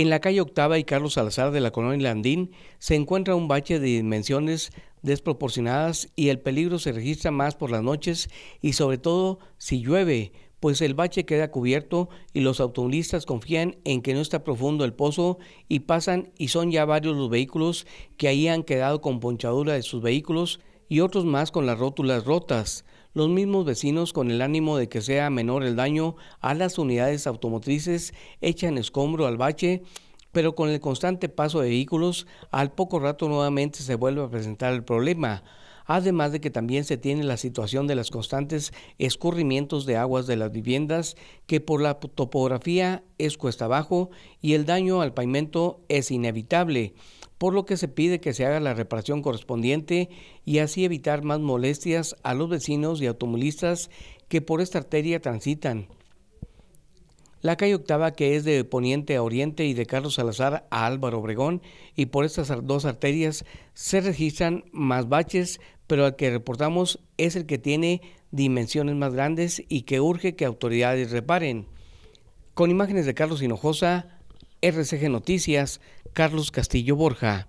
En la calle Octava y Carlos Salazar de la colonia Landín se encuentra un bache de dimensiones desproporcionadas y el peligro se registra más por las noches y sobre todo si llueve, pues el bache queda cubierto y los automovilistas confían en que no está profundo el pozo y pasan y son ya varios los vehículos que ahí han quedado con ponchadura de sus vehículos y otros más con las rótulas rotas. Los mismos vecinos, con el ánimo de que sea menor el daño a las unidades automotrices, echan escombro al bache, pero con el constante paso de vehículos, al poco rato nuevamente se vuelve a presentar el problema además de que también se tiene la situación de los constantes escurrimientos de aguas de las viviendas, que por la topografía es cuesta abajo y el daño al pavimento es inevitable, por lo que se pide que se haga la reparación correspondiente y así evitar más molestias a los vecinos y automovilistas que por esta arteria transitan. La calle octava, que es de poniente a oriente y de Carlos Salazar a Álvaro Obregón, y por estas dos arterias se registran más baches, pero al que reportamos es el que tiene dimensiones más grandes y que urge que autoridades reparen. Con imágenes de Carlos Hinojosa, RCG Noticias, Carlos Castillo Borja.